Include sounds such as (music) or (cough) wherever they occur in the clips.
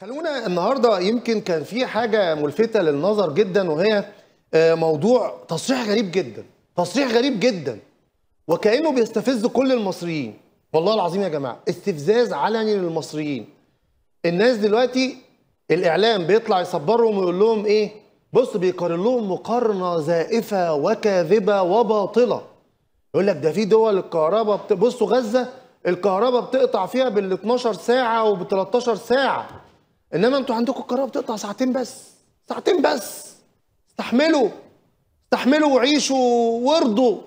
خلونا النهارده يمكن كان في حاجه ملفته للنظر جدا وهي آه، موضوع تصريح غريب جدا تصريح غريب جدا وكانه بيستفز كل المصريين والله العظيم يا جماعه استفزاز علني للمصريين الناس دلوقتي الاعلام بيطلع يصبرهم ويقول لهم ايه بص بيقارن لهم مقارنه زائفه وكاذبه وباطله يقول لك ده في دول الكهرباء بصوا غزه الكهرباء بتقطع فيها بال 12 ساعه وب 13 ساعه انما انتوا عندكم القرار بتقطع ساعتين بس ساعتين بس استحملوا استحملوا وعيشوا وارضوا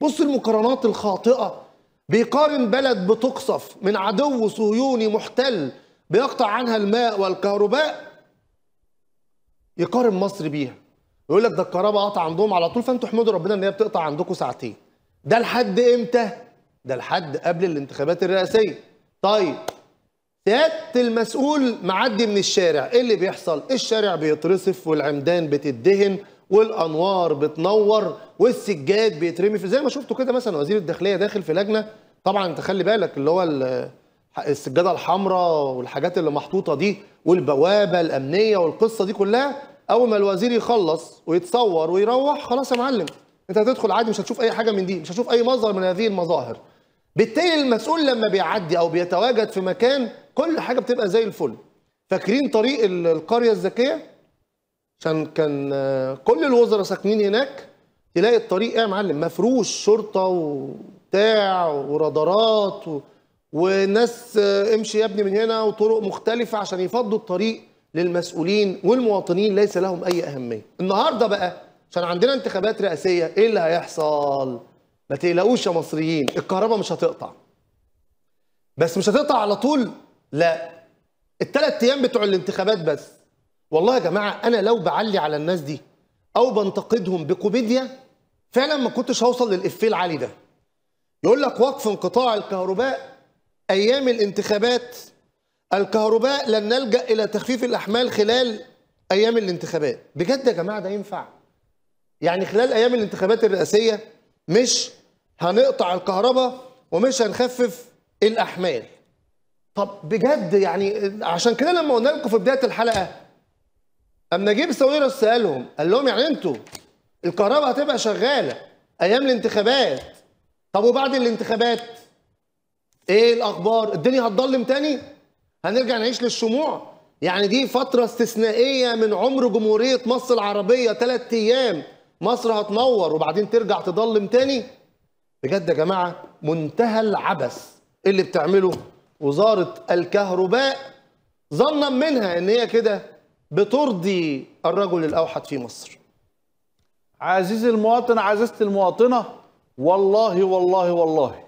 بص المقارنات الخاطئه بيقارن بلد بتقصف من عدو صهيوني محتل بيقطع عنها الماء والكهرباء يقارن مصر بيها يقول لك ده الكهرباء قطع عندهم على طول فانتوا احمدوا ربنا ان هي بتقطع عندكم ساعتين ده لحد امتى ده لحد قبل الانتخابات الرئاسيه طيب يات المسؤول معدي من الشارع ايه اللي بيحصل الشارع بيترصف والعمدان بتدهن والانوار بتنور والسجاد بيترمي في زي ما شفتوا كده مثلا وزير الداخليه داخل في لجنه طبعا انت خلي بالك اللي هو السجاده الحمراء والحاجات اللي محطوطه دي والبوابه الامنيه والقصه دي كلها اول ما الوزير يخلص ويتصور ويروح خلاص يا معلم انت هتدخل عادي مش هتشوف اي حاجه من دي مش هتشوف اي مظهر من هذه المظاهر بالتالي المسؤول لما بيعدي او بيتواجد في مكان كل حاجه بتبقى زي الفل فاكرين طريق القريه الذكيه عشان كان آه، كل الوزراء ساكنين هناك تلاقي الطريق ايه يا معلم مفروش شرطه وبتاع ورادارات و... وناس آه، امشي يا ابني من هنا وطرق مختلفه عشان يفضوا الطريق للمسؤولين والمواطنين ليس لهم اي اهميه النهارده بقى عشان عندنا انتخابات رئاسيه ايه اللي هيحصل ما تقلقوش يا مصريين الكهرباء مش هتقطع بس مش هتقطع على طول لا الثلاث ايام بتوع الانتخابات بس والله يا جماعه انا لو بعلي على الناس دي او بنتقدهم بكوميديا فعلا ما كنتش هوصل للافيه العالي ده يقول لك وقف انقطاع الكهرباء ايام الانتخابات الكهرباء لن نلجا الى تخفيف الاحمال خلال ايام الانتخابات بجد يا جماعه ده ينفع يعني خلال ايام الانتخابات الرئاسيه مش هنقطع الكهرباء ومش هنخفف الاحمال طب بجد يعني عشان كده لما قلنا لكم في بدايه الحلقه اما نجيب ساويرس سالهم قال لهم يعني انتوا الكهرباء هتبقى شغاله ايام الانتخابات طب وبعد الانتخابات ايه الاخبار الدنيا هتضلم تاني هنرجع نعيش للشموع يعني دي فترة استثنائية من عمر جمهورية مصر العربية ثلاث أيام مصر هتنور وبعدين ترجع تضلم تاني بجد يا جماعة منتهى العبث اللي بتعمله وزاره الكهرباء ظنا منها ان هي كده بترضي الرجل الاوحد في مصر. عزيزي المواطن عزيزتي المواطنه والله والله والله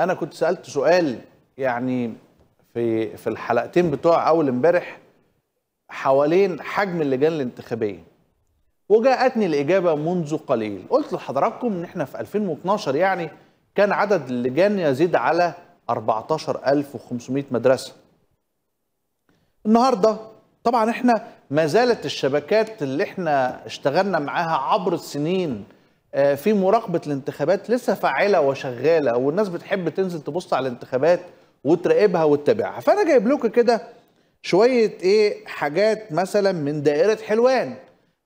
انا كنت سالت سؤال يعني في في الحلقتين بتوع اول امبارح حوالين حجم اللجان الانتخابيه وجاءتني الاجابه منذ قليل قلت لحضراتكم ان احنا في 2012 يعني كان عدد اللجان يزيد على 14500 مدرسه. النهارده طبعا احنا ما زالت الشبكات اللي احنا اشتغلنا معاها عبر السنين آه، في مراقبه الانتخابات لسه فاعله وشغاله والناس بتحب تنزل تبص على الانتخابات وتراقبها وتتابعها فانا جايب لكم كده شويه ايه حاجات مثلا من دائره حلوان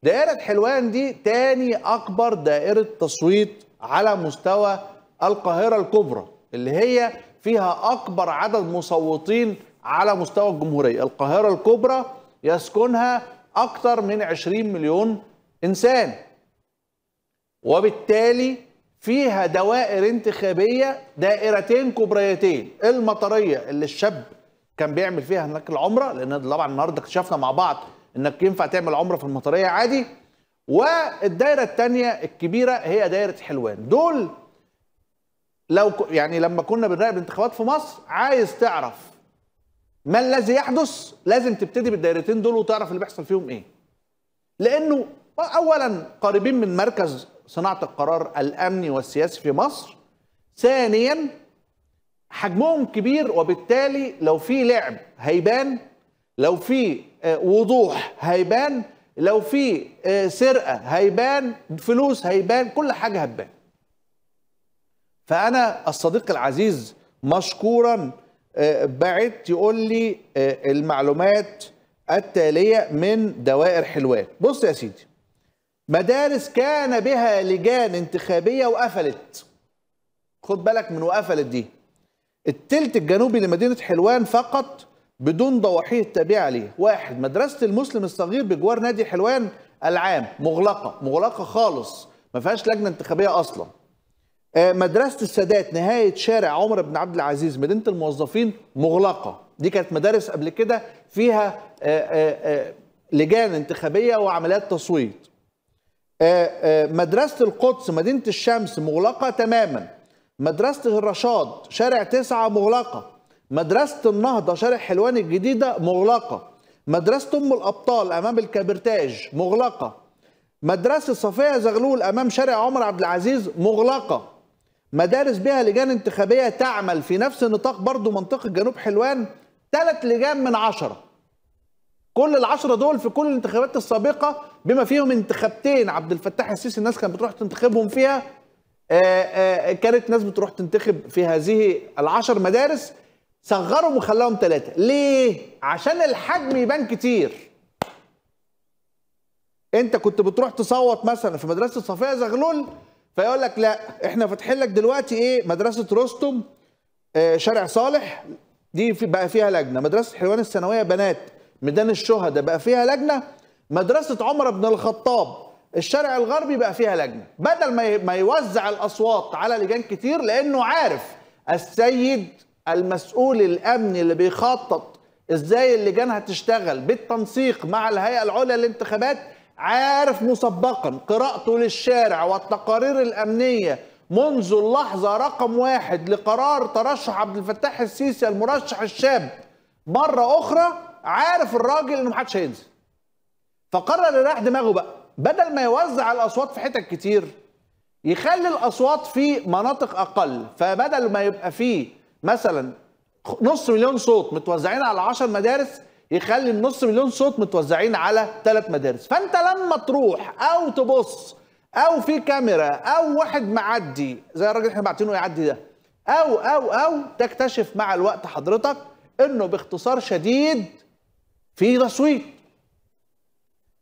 دائره حلوان دي تاني اكبر دائره تصويت على مستوى القاهره الكبرى اللي هي فيها أكبر عدد مصوتين على مستوى الجمهورية القاهرة الكبرى يسكنها أكثر من 20 مليون إنسان وبالتالي فيها دوائر انتخابية دائرتين كبريتين المطرية اللي الشاب كان بيعمل فيها هناك العمرة لأن طبعا النهاردة اكتشفنا مع بعض إنك ينفع تعمل عمرة في المطرية عادي والدائرة الثانية الكبيرة هي دائرة حلوان دول لو يعني لما كنا بنراقب انتخابات في مصر عايز تعرف ما الذي يحدث لازم تبتدي بالدايرتين دول وتعرف اللي بيحصل فيهم ايه لانه اولا قريبين من مركز صناعه القرار الامني والسياسي في مصر ثانيا حجمهم كبير وبالتالي لو في لعب هيبان لو في آه، وضوح هيبان لو في آه، سرقه هيبان فلوس هيبان كل حاجه هتبان فانا الصديق العزيز مشكورا آه، بعت يقول لي آه، المعلومات التاليه من دوائر حلوان بص يا سيدي مدارس كان بها لجان انتخابيه وقفلت خد بالك من وقفلت دي التلت الجنوبي لمدينه حلوان فقط بدون ضواحيه التابعة ليه واحد مدرسه المسلم الصغير بجوار نادي حلوان العام مغلقه مغلقه خالص ما فيهاش لجنه انتخابيه اصلا آه، مدرسه السادات نهايه شارع عمر بن عبد العزيز مدينه الموظفين مغلقه دي كانت مدارس قبل كده فيها آه، آه، لجان انتخابيه وعمليات تصويت مدرسه القدس مدينه الشمس مغلقه تماما مدرسه الرشاد شارع تسعة مغلقه مدرسه النهضه شارع حلوان الجديده مغلقه مدرسه ام الابطال امام الكابرتاج مغلقه مدرسه صفيه زغلول امام شارع عمر عبد العزيز مغلقه مدارس بها لجان انتخابية تعمل في نفس نطاق برضه منطقة جنوب حلوان ثلاث لجان من عشرة كل العشرة دول في كل الانتخابات السابقة بما فيهم انتخابتين عبد الفتاح السيسي الناس كانت بتروح تنتخبهم فيها آآ آه، آآ آه، كانت ناس بتروح تنتخب في هذه العشر مدارس صغرهم وخلاهم ثلاثة ليه؟ عشان الحجم يبان كتير انت كنت بتروح تصوت مثلا في مدرسة صفية زغلول فيقول لك لا احنا فاتحين لك دلوقتي ايه مدرسه رستم آه شارع صالح دي في بقى فيها لجنه مدرسه حلوان الثانويه بنات ميدان الشهداء بقى فيها لجنه مدرسه عمر بن الخطاب الشارع الغربي بقى فيها لجنه بدل ما ما يوزع الاصوات على لجان كتير لانه عارف السيد المسؤول الامني اللي بيخطط ازاي اللجان هتشتغل بالتنسيق مع الهيئه العليا للانتخابات عارف مسبقا قراءته للشارع والتقارير الامنيه منذ اللحظه رقم واحد لقرار ترشح عبد الفتاح السيسي المرشح الشاب مره اخرى عارف الراجل انه محدش هينزل فقرر يريح دماغه بقى بدل ما يوزع الاصوات في حتت كتير يخلي الاصوات في مناطق اقل فبدل ما يبقى فيه مثلا نص مليون صوت متوزعين على 10 مدارس يخلي النص مليون صوت متوزعين على ثلاث مدارس فانت لما تروح او تبص او في كاميرا او واحد معدي زي الراجل احنا بعتينه يعدي ده او او او تكتشف مع الوقت حضرتك انه باختصار شديد في تصويت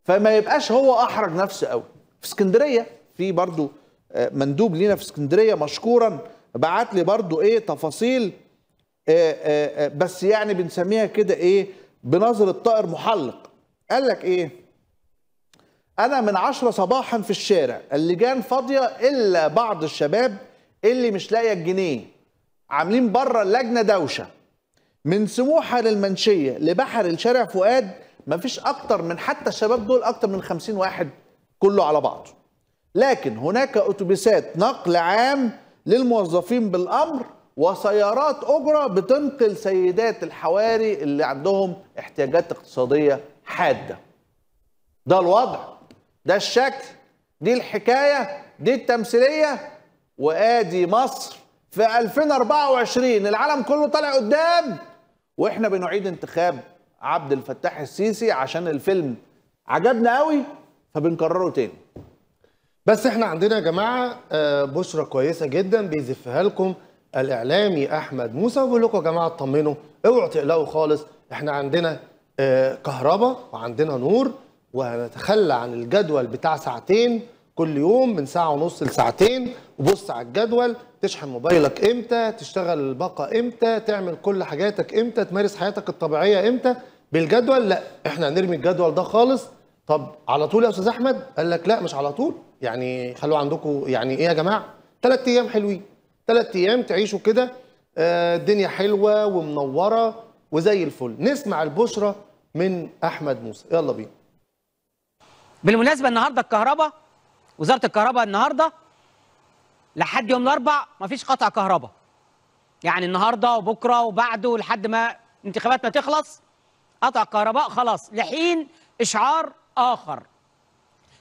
فما يبقاش هو احرج نفسه قوي في اسكندريه في برضو آه، مندوب لينا في اسكندريه مشكورا بعت لي برضو ايه تفاصيل آه، آه، بس يعني بنسميها كده ايه بنظرة طائر محلق قال لك ايه انا من عشرة صباحا في الشارع اللجان فاضية الا بعض الشباب اللي مش لاقية الجنيه عاملين بره اللجنة دوشة من سموحة للمنشية لبحر الشارع فؤاد مفيش اكتر من حتى الشباب دول اكتر من خمسين واحد كله على بعضه لكن هناك اتوبيسات نقل عام للموظفين بالامر وسيارات أجرة بتنقل سيدات الحواري اللي عندهم احتياجات اقتصادية حادة ده الوضع ده الشكل دي الحكاية دي التمثيلية وآدي مصر في 2024 العالم كله طالع قدام واحنا بنعيد انتخاب عبد الفتاح السيسي عشان الفيلم عجبنا قوي فبنكرره تاني بس احنا عندنا يا جماعه آه، بشرى كويسه جدا بيزفها لكم الاعلامي احمد موسى بقول لكم يا جماعه اطمنوا اوعوا تقلقوا خالص احنا عندنا آه، كهرباء وعندنا نور وهنتخلى عن الجدول بتاع ساعتين كل يوم من ساعه ونص لساعتين وبص على الجدول تشحن موبايلك امتى تشتغل الباقه امتى تعمل كل حاجاتك امتى تمارس حياتك الطبيعيه امتى بالجدول لا احنا هنرمي الجدول ده خالص طب على طول يا استاذ احمد قال لك لا مش على طول يعني خلوا عندكم يعني ايه يا جماعه ثلاث ايام حلوين ثلاث ايام تعيشوا كده آه، الدنيا حلوه ومنوره وزي الفل نسمع البشرى من احمد موسى يلا بينا بالمناسبه النهارده الكهرباء وزاره الكهرباء النهارده لحد يوم الاربع مفيش قطع كهرباء يعني النهارده وبكره وبعده لحد ما انتخابات ما تخلص قطع كهرباء خلاص لحين اشعار اخر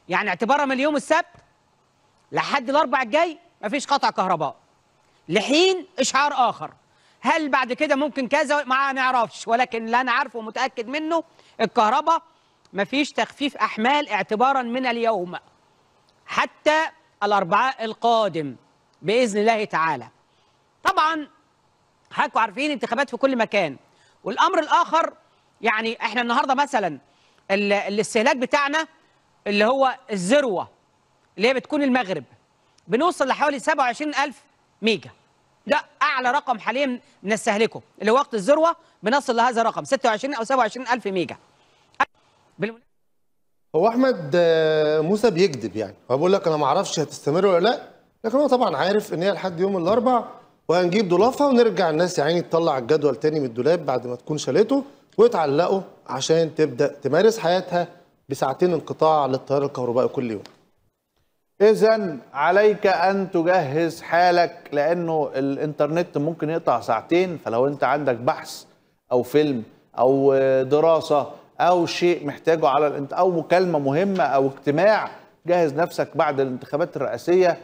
يعني اعتبارا من اليوم السبت لحد الاربع الجاي مفيش قطع كهرباء لحين إشعار آخر هل بعد كده ممكن كذا ما نعرفش ولكن اللي أنا عارفه ومتأكد منه الكهرباء مفيش تخفيف أحمال اعتبارا من اليوم حتى الأربعاء القادم بإذن الله تعالى طبعا حضراتكم عارفين انتخابات في كل مكان والأمر الآخر يعني احنا النهارده مثلا الاستهلاك بتاعنا اللي هو الذروه اللي هي بتكون المغرب بنوصل لحوالي 27000 ميجا ده اعلى رقم حاليا نستهلكه لوقت الذروه بنصل لهذا الرقم 26 او 27 الف ميجا هو احمد آه، موسى بيكذب يعني هو بيقول لك انا ما اعرفش هتستمر ولا لا لكن هو طبعا عارف ان هي لحد يوم الاربع وهنجيب دولافها ونرجع الناس يا عيني تطلع الجدول تاني من الدولاب بعد ما تكون شالته وتعلقه عشان تبدا تمارس حياتها بساعتين انقطاع للتيار الكهربائي كل يوم اذا عليك ان تجهز حالك لانه الانترنت ممكن يقطع ساعتين فلو انت عندك بحث او فيلم او دراسه او شيء محتاجه على الانت او مكالمه مهمه او اجتماع جهز نفسك بعد الانتخابات الرئاسيه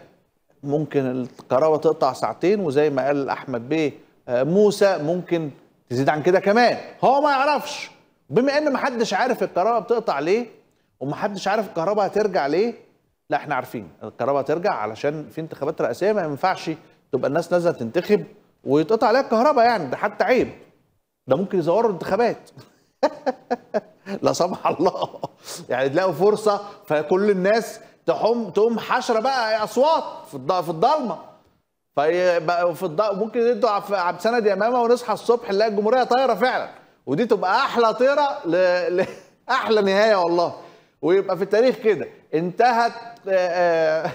ممكن القرابه تقطع ساعتين وزي ما قال احمد بيه آه، موسى ممكن تزيد عن كده كمان هو ما يعرفش بما ان محدش عارف الكهرباء بتقطع ليه ومحدش عارف الكهرباء هترجع ليه لا احنا عارفين الكهرباء ترجع علشان في انتخابات رئاسيه ما ينفعش تبقى الناس نازله تنتخب ويتقطع عليها الكهرباء يعني ده حتى عيب ده ممكن يزوروا الانتخابات (laughs) لا سمح الله يعني تلاقوا فرصه فكل الناس تحوم تقوم حشره بقى اصوات في الضلمه فيبقى في الض... ممكن يدوا عبد سند يمامه ونصحى الصبح نلاقي الجمهوريه طايره فعلا ودي تبقى احلى طيره ل... ل... احلى نهايه والله ويبقى في التاريخ كده انتهت آه، آه،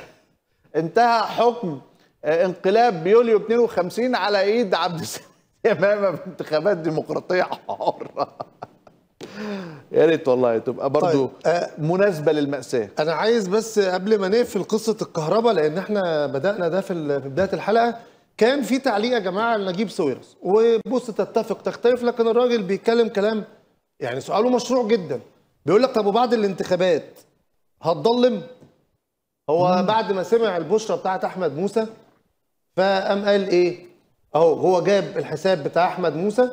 انتهى حكم آه، انقلاب يوليو 52 على ايد عبد السلام امام في انتخابات ديمقراطيه حاره يا ريت والله تبقى برضو طيب. مناسبه للماساه انا عايز بس قبل ما نقفل قصه الكهرباء لان احنا بدانا ده في بدايه الحلقه كان في تعليق يا جماعه لنجيب سويرس وبص تتفق تختلف لكن الراجل بيتكلم كلام يعني سؤاله مشروع جدا بيقول لك طب وبعد الانتخابات هتضلم هو مم. بعد ما سمع البشرة بتاعت أحمد موسى فقام قال إيه أهو هو جاب الحساب بتاع أحمد موسى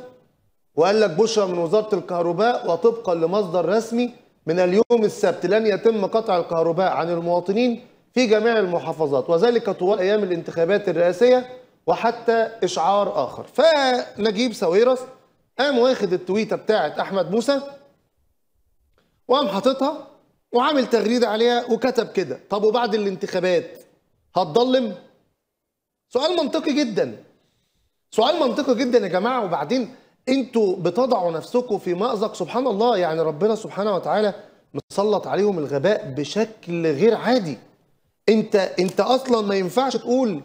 وقال لك بشرة من وزارة الكهرباء وطبقا لمصدر رسمي من اليوم السبت لن يتم قطع الكهرباء عن المواطنين في جميع المحافظات وذلك طوال أيام الانتخابات الرئاسية وحتى إشعار آخر فنجيب ساويرس قام واخد التويته بتاعت احمد موسى وقام حاططها وعامل تغريده عليها وكتب كده طب وبعد الانتخابات هتضلم سؤال منطقي جدا سؤال منطقي جدا يا جماعه وبعدين انتوا بتضعوا نفسكم في مأزق سبحان الله يعني ربنا سبحانه وتعالى مسلط عليهم الغباء بشكل غير عادي انت انت اصلا ما ينفعش تقول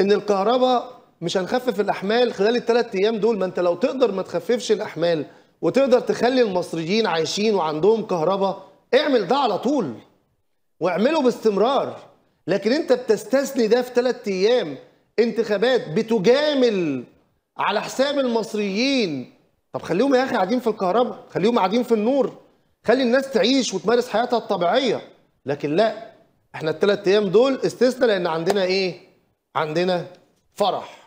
ان الكهرباء مش هنخفف الاحمال خلال الثلاث ايام دول ما انت لو تقدر ما تخففش الاحمال وتقدر تخلي المصريين عايشين وعندهم كهرباء اعمل ده على طول واعمله باستمرار لكن انت بتستثني ده في ثلاث ايام انتخابات بتجامل على حساب المصريين طب خليهم يا اخي قاعدين في الكهرباء خليهم قاعدين في النور خلي الناس تعيش وتمارس حياتها الطبيعيه لكن لا احنا الثلاث ايام دول استثناء لان عندنا ايه عندنا فرح